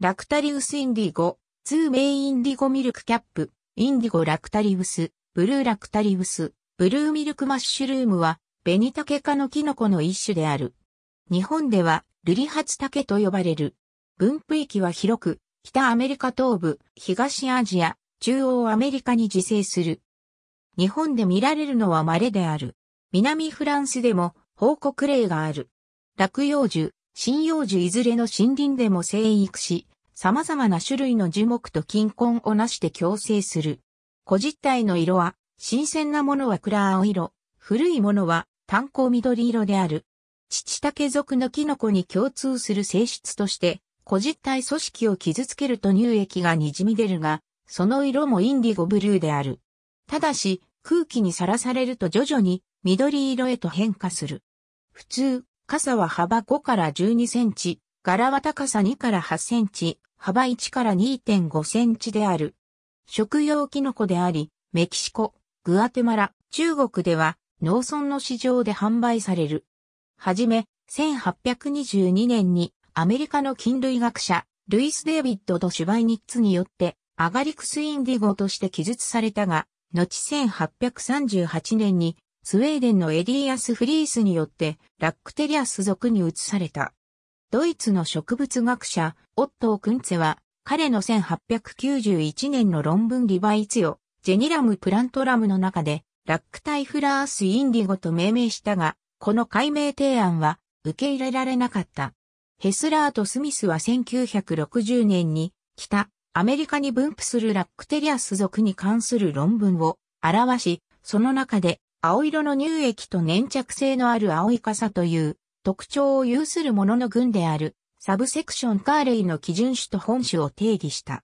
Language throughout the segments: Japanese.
ラクタリウスインディゴ、ツーメイインディゴミルクキャップ、インディゴラクタリウス、ブルーラクタリウス、ブルーミルクマッシュルームは、ベニタケ科のキノコの一種である。日本では、ルリハツタケと呼ばれる。分布域は広く、北アメリカ東部、東アジア、中央アメリカに自生する。日本で見られるのは稀である。南フランスでも報告例がある。落葉樹、針葉樹いずれの森林でも生育し、様々な種類の樹木と金根をなして共生する。古実体の色は、新鮮なものは暗青色、古いものは炭鉱緑色である。父竹属のキノコに共通する性質として、古実体組織を傷つけると乳液が滲み出るが、その色もインディゴブルーである。ただし、空気にさらされると徐々に緑色へと変化する。普通、傘は幅5から12センチ、柄は高さ2から8センチ、幅1から2.5センチである。食用キノコであり、メキシコ、グアテマラ、中国では農村の市場で販売される。はじめ、1822年にアメリカの菌類学者、ルイス・デイビッドとシュバイニッツによってアガリクス・インディゴとして記述されたが、後1838年にスウェーデンのエディアス・フリースによってラックテリアス属に移された。ドイツの植物学者、オットー・クンツェは、彼の1891年の論文リバイツヨ、ジェニラム・プラントラムの中で、ラックタイフラース・インディゴと命名したが、この解明提案は受け入れられなかった。ヘスラーとスミスは1960年に北アメリカに分布するラックテリアス属に関する論文を表し、その中で青色の乳液と粘着性のある青い傘という特徴を有する者のの群である、サブセクションカーレイの基準種と本種を定義した。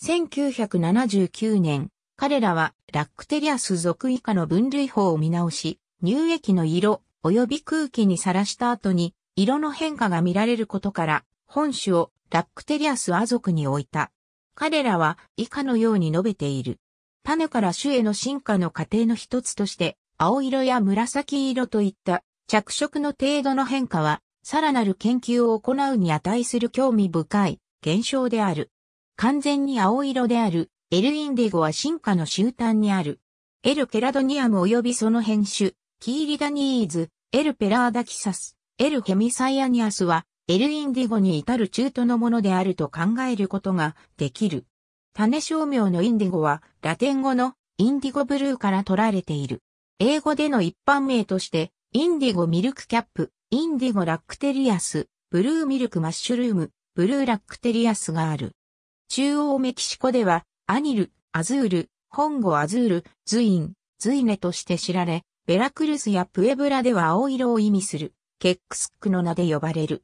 1979年、彼らはラックテリアス属以下の分類法を見直し、乳液の色及び空気にさらした後に色の変化が見られることから本種をラックテリアスア族に置いた。彼らは以下のように述べている。種から種への進化の過程の一つとして青色や紫色といった着色の程度の変化は、さらなる研究を行うに値する興味深い現象である。完全に青色である、エルインディゴは進化の終端にある。エルケラドニアム及びその変種、キーリダニーズ、エルペラーダキサス、エルヘミサイアニアスは、エルインディゴに至る中途のものであると考えることができる。種商名のインディゴは、ラテン語のインディゴブルーから取られている。英語での一般名として、インディゴミルクキャップ、インディゴラックテリアス、ブルーミルクマッシュルーム、ブルーラックテリアスがある。中央メキシコでは、アニル、アズール、ホンゴアズール、ズイン、ズイネとして知られ、ベラクルスやプエブラでは青色を意味する、ケックスックの名で呼ばれる。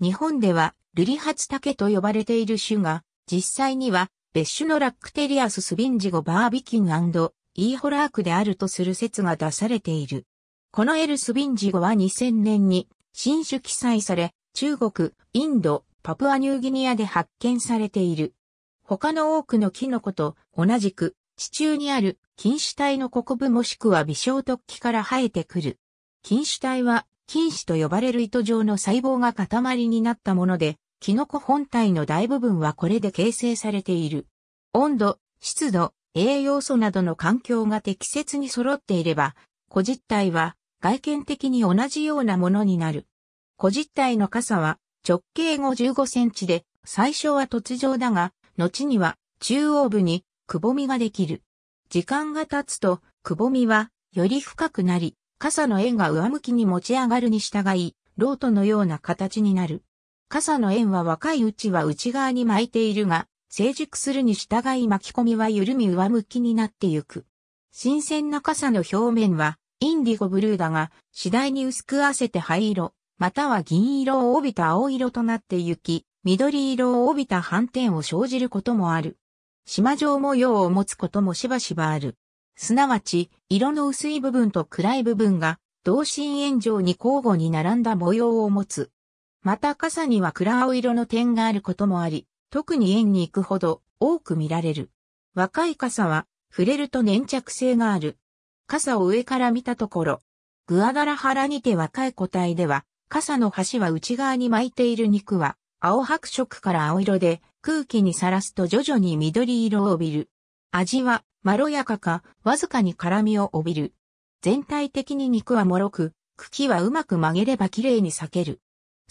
日本では、ルリハツタケと呼ばれている種が、実際には、別種のラックテリアススビンジゴバービキンイーホラークであるとする説が出されている。このエルスビンジ語は2000年に新種記載され、中国、インド、パプアニューギニアで発見されている。他の多くのキノコと同じく地中にある菌種体の国部もしくは微小突起から生えてくる。菌種体は菌糸と呼ばれる糸状の細胞が塊になったもので、キノコ本体の大部分はこれで形成されている。温度、湿度、栄養素などの環境が適切に揃っていれば、個実体は外見的に同じようなものになる。個実体の傘は直径55センチで、最初は突状だが、後には中央部にくぼみができる。時間が経つと、くぼみはより深くなり、傘の円が上向きに持ち上がるに従い、ロートのような形になる。傘の円は若いうちは内側に巻いているが、成熟するに従い巻き込みは緩み上向きになってゆく。新鮮な傘の表面はインディゴブルーだが、次第に薄く合わせて灰色、または銀色を帯びた青色となって行き、緑色を帯びた斑点を生じることもある。島状模様を持つこともしばしばある。すなわち、色の薄い部分と暗い部分が、同心円状に交互に並んだ模様を持つ。また傘には暗青色の点があることもあり、特に円に行くほど多く見られる。若い傘は触れると粘着性がある。傘を上から見たところ、グアダラハラにて若い個体では、傘の端は内側に巻いている肉は、青白色から青色で、空気にさらすと徐々に緑色を帯びる。味は、まろやかか、わずかに辛みを帯びる。全体的に肉は脆く、茎はうまく曲げれば綺麗に裂ける。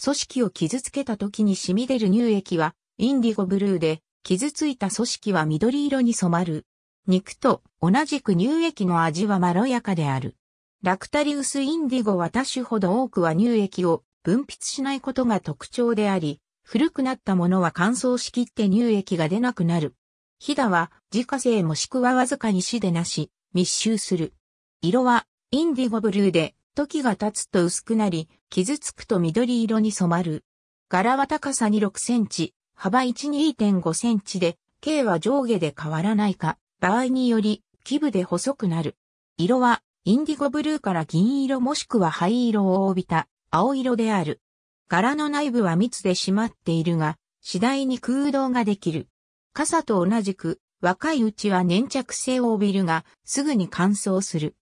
組織を傷つけた時に染み出る乳液は、インディゴブルーで、傷ついた組織は緑色に染まる。肉と同じく乳液の味はまろやかである。ラクタリウスインディゴは多種ほど多くは乳液を分泌しないことが特徴であり、古くなったものは乾燥しきって乳液が出なくなる。ヒダは自家製もしくはわずかに死でなし、密集する。色はインディゴブルーで、時が経つと薄くなり、傷つくと緑色に染まる。柄は高さに6センチ、幅1 2.5センチで、径は上下で変わらないか。場合により、基部で細くなる。色は、インディゴブルーから銀色もしくは灰色を帯びた青色である。柄の内部は密で締まっているが、次第に空洞ができる。傘と同じく、若いうちは粘着性を帯びるが、すぐに乾燥する。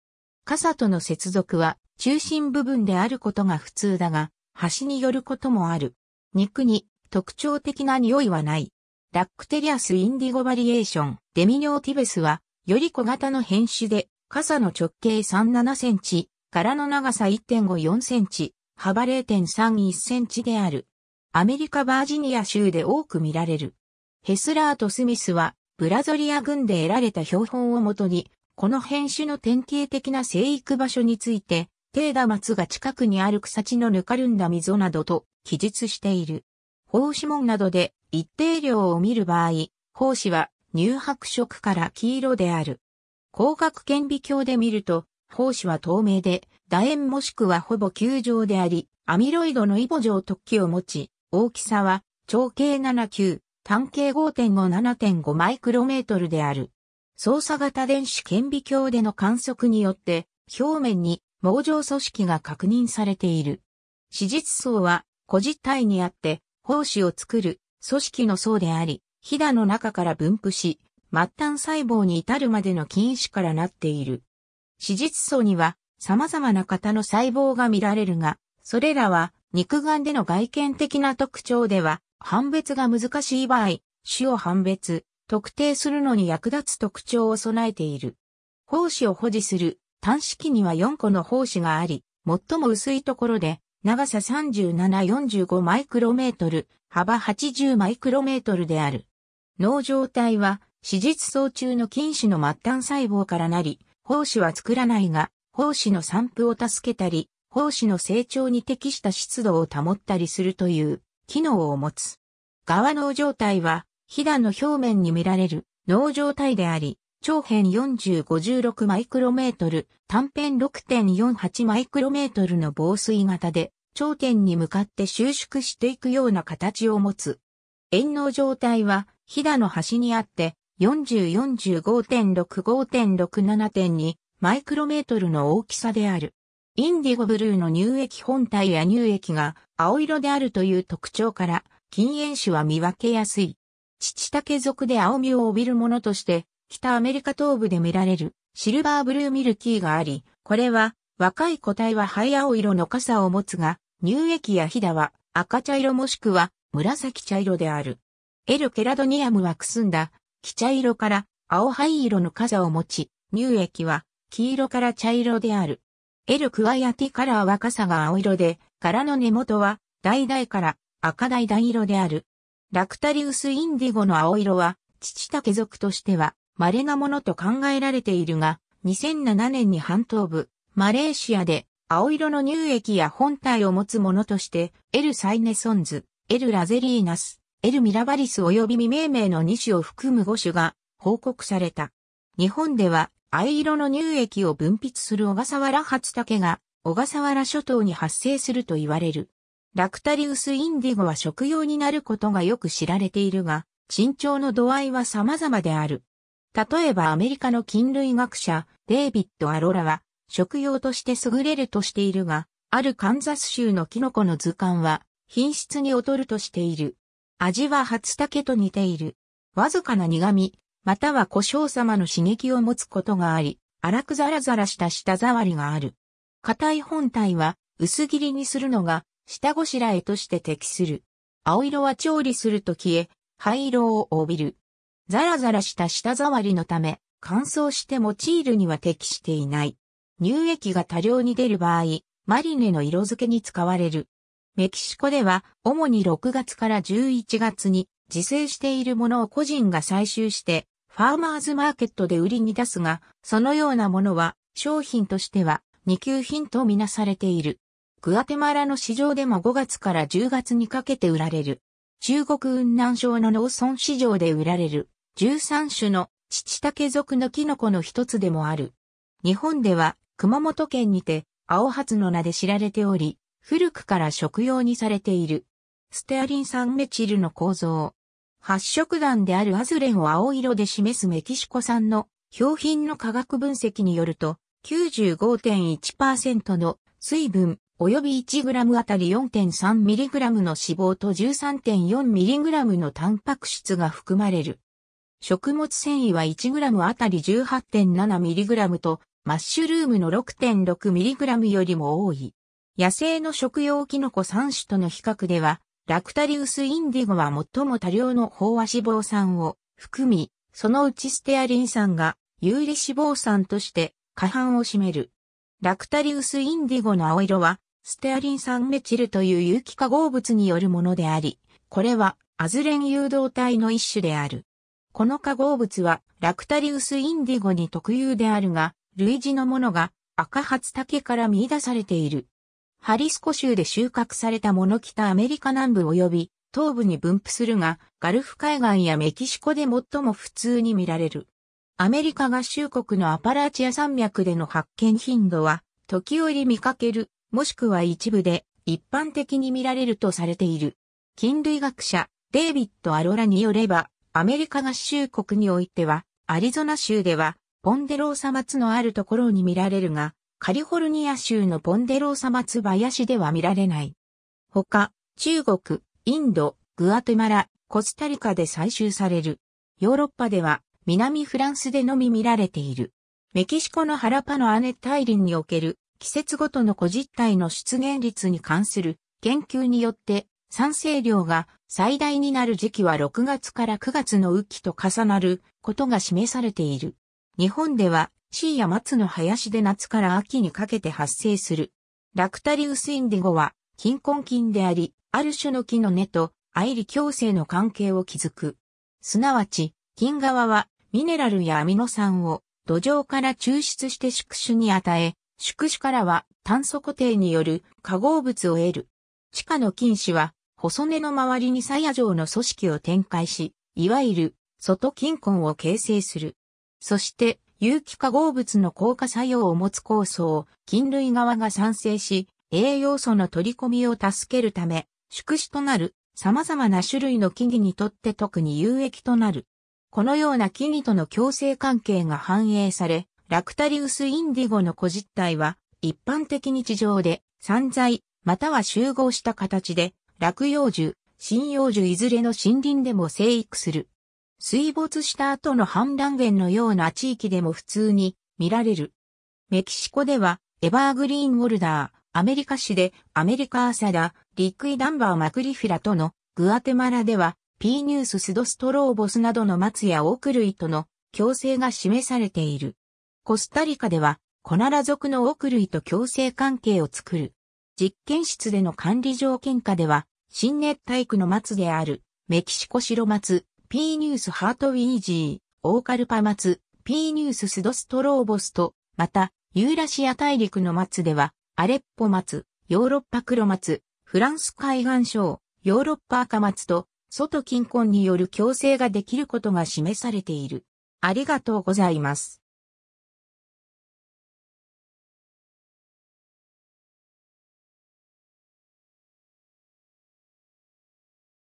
傘との接続は、中心部分であることが普通だが、端によることもある。肉に特徴的な匂いはない。ラックテリアス・インディゴ・バリエーション、デミニョーティベスは、より小型の変種で、傘の直径37センチ、柄の長さ1.54センチ、幅0.31センチである。アメリカバージニア州で多く見られる。ヘスラーとスミスは、ブラゾリア軍で得られた標本をもとに、この変種の典型的な生育場所について、テーダ松が近くにある草地のぬかるんだ溝などと記述している。胞子門などで一定量を見る場合、胞子は乳白色から黄色である。光学顕微鏡で見ると、胞子は透明で、楕円もしくはほぼ球状であり、アミロイドのイボ状突起を持ち、大きさは長径79、単径5.57.5マイクロメートルである。操作型電子顕微鏡での観測によって、表面に網状組織が確認されている。史実層は個実体にあって、胞子を作る組織の層であり、ひだの中から分布し、末端細胞に至るまでの菌糸からなっている。脂質層には様々な型の細胞が見られるが、それらは肉眼での外見的な特徴では判別が難しい場合、種を判別、特定するのに役立つ特徴を備えている。胞子を保持する端子器には4個の胞子があり、最も薄いところで長さ3745マイクロメートル、幅80マイクロメートルである。脳状態は、手実層中の菌糸の末端細胞からなり、胞子は作らないが、胞子の散布を助けたり、胞子の成長に適した湿度を保ったりするという機能を持つ。側脳状態は、肥だの表面に見られる脳状態であり、長辺4056マイクロメートル、短辺6.48マイクロメートルの防水型で、頂点に向かって収縮していくような形を持つ。円の状態は、ひだの端にあって、4045.65.67.2マイクロメートルの大きさである。インディゴブルーの乳液本体や乳液が青色であるという特徴から、禁煙種は見分けやすい。父竹属で青みを帯びるものとして、北アメリカ東部で見られるシルバーブルーミルキーがあり、これは若い個体は灰青色の傘を持つが、乳液やヒダは赤茶色もしくは紫茶色である。エルケラドニアムはくすんだ、黄茶色から青灰色の傘を持ち、乳液は黄色から茶色である。エルクワヤティカラーは傘が青色で、柄の根元は橙から赤橙色である。ラクタリウスインディゴの青色は、父竹族としては稀なものと考えられているが、2007年に半島部、マレーシアで青色の乳液や本体を持つものとして、エル・サイネソンズ、エル・ラゼリーナス、エル・ミラバリス及び未命名の2種を含む5種が報告された。日本では、藍色の乳液を分泌する小笠原初竹が、小笠原諸島に発生すると言われる。ラクタリウス・インディゴは食用になることがよく知られているが、身長の度合いは様々である。例えばアメリカの菌類学者、デイビッド・アロラは、食用として優れるとしているが、あるカンザス州のキノコの図鑑は品質に劣るとしている。味は初竹と似ている。わずかな苦味、または胡椒様の刺激を持つことがあり、粗くザラザラした舌触りがある。硬い本体は薄切りにするのが下ごしらえとして適する。青色は調理すると消え、灰色を帯びる。ザラザラした舌触りのため、乾燥して用いるには適していない。乳液が多量に出る場合、マリネの色付けに使われる。メキシコでは、主に6月から11月に自生しているものを個人が採集して、ファーマーズマーケットで売りに出すが、そのようなものは商品としては二級品とみなされている。グアテマラの市場でも5月から10月にかけて売られる。中国雲南省の農村市場で売られる13種のチチタケ属のキノコの一つでもある。日本では熊本県にて、青初の名で知られており、古くから食用にされている。ステアリン酸メチルの構造。発色岩であるアズレンを青色で示すメキシコ産の表品の化学分析によると、95.1%の水分及び 1g あたり 4.3mg の脂肪と 13.4mg のタンパク質が含まれる。食物繊維は 1g あたり 18.7mg とマッシュルームの 6.6mg よりも多い。野生の食用キノコ3種との比較では、ラクタリウスインディゴは最も多量の飽和脂肪酸を含み、そのうちステアリン酸が有利脂肪酸として過半を占める。ラクタリウスインディゴの青色は、ステアリン酸メチルという有機化合物によるものであり、これはアズレン誘導体の一種である。この化合物はラクタリウスインディゴに特有であるが、類似のものが赤初竹から見出されている。ハリスコ州で収穫されたもの北アメリカ南部及び東部に分布するが、ガルフ海岸やメキシコで最も普通に見られる。アメリカ合衆国のアパラチア山脈での発見頻度は、時折見かける、もしくは一部で一般的に見られるとされている。菌類学者、デイビッド・アロラによれば、アメリカ合衆国においては、アリゾナ州では、ポンデローサ松のあるところに見られるが、カリフォルニア州のポンデローサ松林では見られない。他、中国、インド、グアテマラ、コスタリカで採集される。ヨーロッパでは南フランスでのみ見られている。メキシコのハラパの亜熱帯林における季節ごとの個実体の出現率に関する研究によって酸性量が最大になる時期は6月から9月の雨季と重なることが示されている。日本では、シや松の林で夏から秋にかけて発生する。ラクタリウスインディゴは、金根菌であり、ある種の木の根と、愛理共生の関係を築く。すなわち、金側は、ミネラルやアミノ酸を、土壌から抽出して宿主に与え、宿主からは炭素固定による化合物を得る。地下の菌糸は、細根の周りに鞘状の組織を展開し、いわゆる外菌根を形成する。そして、有機化合物の効果作用を持つ酵素を菌類側が産生し、栄養素の取り込みを助けるため、宿主となる様々な種類の木々にとって特に有益となる。このような木々との共生関係が反映され、ラクタリウスインディゴの個実体は、一般的に地上で散在、または集合した形で、落葉樹、針葉樹いずれの森林でも生育する。水没した後の氾濫源のような地域でも普通に見られる。メキシコでは、エバーグリーンウォルダー、アメリカ市でアメリカアサダ、リックイダンバーマクリフィラとの、グアテマラでは、ピーニューススドストローボスなどの松やオーク類との共生が示されている。コスタリカでは、コナラ族のオーク類と共生関係を作る。実験室での管理条件下では、新熱帯区の松である、メキシコ白松、ーニュースハートウィージー、オーカルパ松、ピ P ニューススドストローボスと、また、ユーラシア大陸の松では、アレッポ松、ヨーロッパ黒松、フランス海岸省、ヨーロッパ赤松と、外近婚による共生ができることが示されている。ありがとうございます。